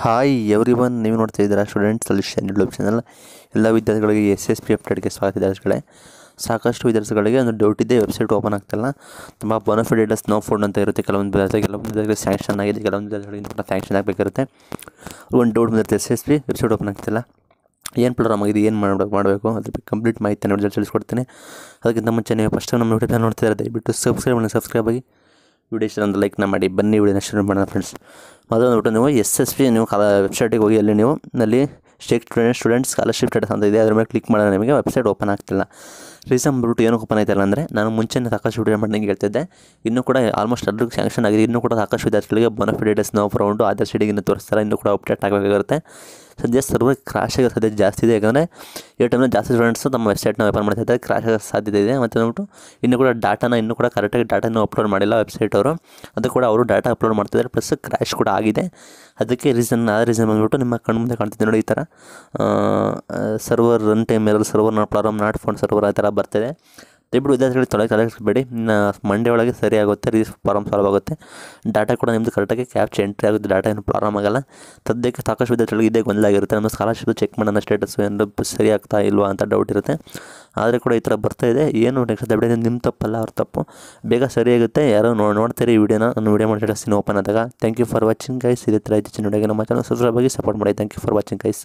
hi every one ನೀವು ನೋಡ್ತಾ ಇದ್ದೀರಾ ಸ್ಟೂಡೆಂಟ್ ಸೊಲ್ಯೂಷನ್ ಯೂಟ್ಯೂಬ್ ಚಾನಲ್ ಎಲ್ಲ ವಿದ್ಯಾರ್ಥಿಗಳಿಗೆ ಎಸ್ ಎಸ್ ಪಿ ಅಪ್ಡೇಟ್ಗೆ ಸ್ವಾಗತ ವಿದ್ಯಾರ್ಥಿಗಳೇ ಸಾಕಷ್ಟು ವಿದ್ಯಾರ್ಥಿಗಳಿಗೆ ಒಂದು ಡೌಟ್ ಇದೆ ವೆಬ್ಸೈಟ್ ಓಪನ್ ಆಗ್ತಿಲ್ಲ ತುಂಬ ಬನಫಿಟ್ ಡೇಟಸ್ ನೋ ಫೋನ್ ಅಂತ ಇರುತ್ತೆ ಕೆಲವೊಂದು ವಿದ್ಯಾರ್ಥಿ ಕೆಲವೊಂದು ವಿದ್ಯಾರ್ಥಿಗಳಿಗೆ ಸ್ಯಾಂಕ್ಷನ್ ಆಗಿದೆ ಕೆಲವೊಂದು ವಿದ್ಯಾರ್ಥಿಗಳಿಗೆ ಕೂಡ ಸ್ಯಾಂಕ್ಷನ್ ಆಗಬೇಕಿರುತ್ತೆ ಒಂದು ಡೌಟ್ ಬಂದಿರುತ್ತೆ S S P website open ಆಗ್ತಿಲ್ಲ ಏನು ಪ್ರೋಗ್ರಾಮ್ ಆಗಿದೆ ಏನು ಮಾಡಬೇಕು ಮಾಡಬೇಕು ಅದ್ರ ಕಂಪ್ಲೀಟ್ ಮಾಹಿತಿ ತಿಳಿಸ್ಕೊಡ್ತೀನಿ ಅದಕ್ಕಿಂತ ಮುಂಚೆ ನೀವು ಫಸ್ಟ್ ನಮ್ಮ ಯೂಟ್ಯೂಬ್ ಚಾನಲ್ ನೋಡ್ತಾ ದಯವಿಟ್ಟು ಸಬ್ಸ್ಕ್ರೈಬ್ ಮಾಡಿ ಸಬ್ಸ್ಕ್ರೈಬ್ ಆಗಿ ವಿಡಿಯೋ ಇಷ್ಟ ಲೈಕ್ನ ಮಾಡಿ ಬನ್ನಿ ವಿಡಿಯೋನ ಶುರು ಮಾಡೋಣ ಫ್ರೆಂಡ್ಸ್ ಮೊದಲು ನೀವು ಎಸ್ ಎಸ್ ಪಿ ನೀವು ಕಾಲ ವೆಬ್ಸೈಟಿಗೆ ಹೋಗಿ ಅಲ್ಲಿ ನೀವು ಅಲ್ಲಿ ಸ್ಟೇಟ್ ಸ್ಟೂಡೆಂಟ್ ಸ್ಕಾಲರ್ಶಿಪ್ ಸ್ಟೇಟಸ್ ಅಂತ ಇದೆ ಅದ್ರ ಮೇಲೆ ಕ್ಲಿಕ್ ಮಾಡಿದ್ರೆ ನಿಮಗೆ ವೆಬ್ಸೈಟ್ ಓಪನ್ ಆಗ್ತಿಲ್ಲ ರೀಸನ್ ಬಂದ್ಬಿಟ್ಟು ಓಪನ್ ಆಯ್ತಲ್ಲ ಅಂದರೆ ನಾನು ಮುಂಚೆನೇ ಸಾಕಷ್ಟು ವಿಡಿಯೋ ಹೇಳ್ತಿದ್ದೆ ಇನ್ನೂ ಕೂಡ ಆಲ್ಮೋಸ್ಟ್ ಎಲ್ಲರಿಗೂ ಸ್ಯಾಂಕ್ಷನ್ ಆಗಿದೆ ಇನ್ನೂ ಕೂಡ ಸಾಕಷ್ಟು ವಿದ್ಯಾರ್ಥಿಗಳಿಗೆ ಬೆನಿಫಿಟ್ ಸ್ನೋ ಫ್ರೌಂಡ್ ಆಧಾರ್ ಶೀಟಿಗೆ ತೋರಿಸ್ತಾರೆ ಇನ್ನೂ ಕೂಡ ಅಪ್ಡೇಟ್ ಆಗಬೇಕಾಗುತ್ತೆ ಸದ್ಯ ಸರ್ವರ್ ಕ್ರಾಶ್ ಆಗೋ ಸಾಧ್ಯತೆ ಜಾಸ್ತಿ ಇದೆ ಯಾಕಂದರೆ ಈ ಟೈಮ್ನಲ್ಲಿ ಜಾಸ್ತಿ ಸ್ಟೂಡೆಂಟ್ಸು ತಮ್ಮ ವೆಬ್ಸೈಟ್ನ ಓಪನ್ ಮಾಡ್ತಾ ಇದ್ದಾರೆ ಕ್ರಾಶ್ ಆಗೋ ಸಾಧ್ಯತೆ ಇದೆ ಮತ್ತು ಅಂದ್ಬಿಟ್ಟು ಇನ್ನೂ ಕೂಡ ಡಾಟಾನ ಇನ್ನೂ ಕೂಡ ಕರೆಕ್ಟಾಗಿ ಡಾಟಾನ ಅಪ್ಲೋಡ್ ಮಾಡಿಲ್ಲ ವೆಬ್ಸೈಟ್ ಅವರು ಅದು ಕೂಡ ಅವರು ಡಾಟಾ ಅಪ್ಲೋಡ್ ಮಾಡ್ತಿದ್ದಾರೆ ಪ್ಲಸ್ ಕ್ರಾಶ್ ಕೂಡ ಆಗಿದೆ ಅದಕ್ಕೆ ರೀಸನ್ ಆ ರೀಸನ್ ಬಂದ್ಬಿಟ್ಟು ನಿಮ್ಮ ಕಣ್ಮುಂದೆ ಕಾಣ್ತಿದ್ದೆ ನೋಡಿ ಈ ಥರ ಸರ್ವರ್ ರನ್ ಟೈಮ್ ಎಲ್ಲರೂ server not problem not phone server ಆ ಥರ ಬರ್ತದೆ ದಯವಿಟ್ಟು ವಿದ್ಯಾರ್ಥಿಗಳಿಗೆ ತೊಳೆ ತಲೆಗಿಸ್ಬೇಡಿ ಮಂಡೇ ಒಳಗೆ ಸರಿ ಆಗುತ್ತೆ ರೀ ಪ್ರಾಬ್ಲಮ್ ಸಾಲ್ವ್ ಆಗುತ್ತೆ ಡಾಟಾ ಕೂಡ ನಿಮ್ಮದು ಕರೆಕ್ಟಾಗಿ ಕ್ಯಾಪ್ಚ ಎಂಟ್ರಿ ಆಗುತ್ತೆ ಡಾಟಾ ಏನು ಪ್ರಾಬ್ಲಮ್ ಆಗಲ್ಲ ಸದ್ಯಕ್ಕೆ ಸಾಕಷ್ಟು ವಿದ್ಯಾರ್ಥಿಗಳಿಗೆ ಇದೇ ಗೊಂದಲ ಆಗಿರುತ್ತೆ ನಮ್ಮ ಸ್ಕಾಲರ್ಶಿಪ್ ಚೆಕ್ ಮಾಡೋಣ ಸ್ಟೇಟಸ್ ಏನು ಸರಿ ಆಗ್ತಾ ಇಲ್ವಾ ಅಂತ ಡೌಟ್ ಇರುತ್ತೆ ಆದರೆ ಕೂಡ ಈ ಥರ ಬರ್ತಾ ಇದೆ ಏನು ನೆಕ್ಸ್ಟ್ ದಯವಿಟ್ಟು ನಿಮ್ಮ ತಪ್ಪಲ್ಲ ಅವ್ರ ತಪ್ಪು ಬೇಗ ಸರಿಯಾಗುತ್ತೆ ಯಾರೋ ನೋಡಿ ನೋಡ್ತೀರಿ ಈ ವಿಡಿಯೋನ ನಾನು ವಿಡಿಯೋ ಮಾಡಿ ಸಿನ್ ಓಪನ್ ಆದಾಗ thank you for watching guys ಇದೇ ಥರ ಇತ್ತೀಚಿನ ನಮ್ಮ ಚಾನಲ್ ಸಬ್ಸ್ಕ್ರೈಬ್ ಆಗಿ ಸಪೋರ್ಟ್ ಮಾಡಿ thank you for watching guys